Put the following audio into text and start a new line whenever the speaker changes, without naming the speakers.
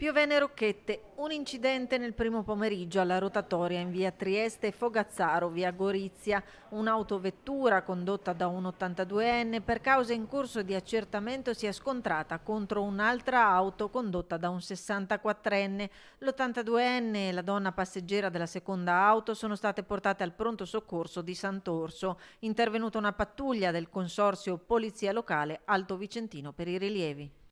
Piovene Rocchette, un incidente nel primo pomeriggio alla rotatoria in via Trieste e Fogazzaro, via Gorizia. Un'autovettura condotta da un 82enne per cause in corso di accertamento si è scontrata contro un'altra auto condotta da un 64enne. L'82enne e la donna passeggera della seconda auto sono state portate al pronto soccorso di Sant'Orso. Intervenuta una pattuglia del consorzio Polizia Locale Alto Vicentino per i rilievi.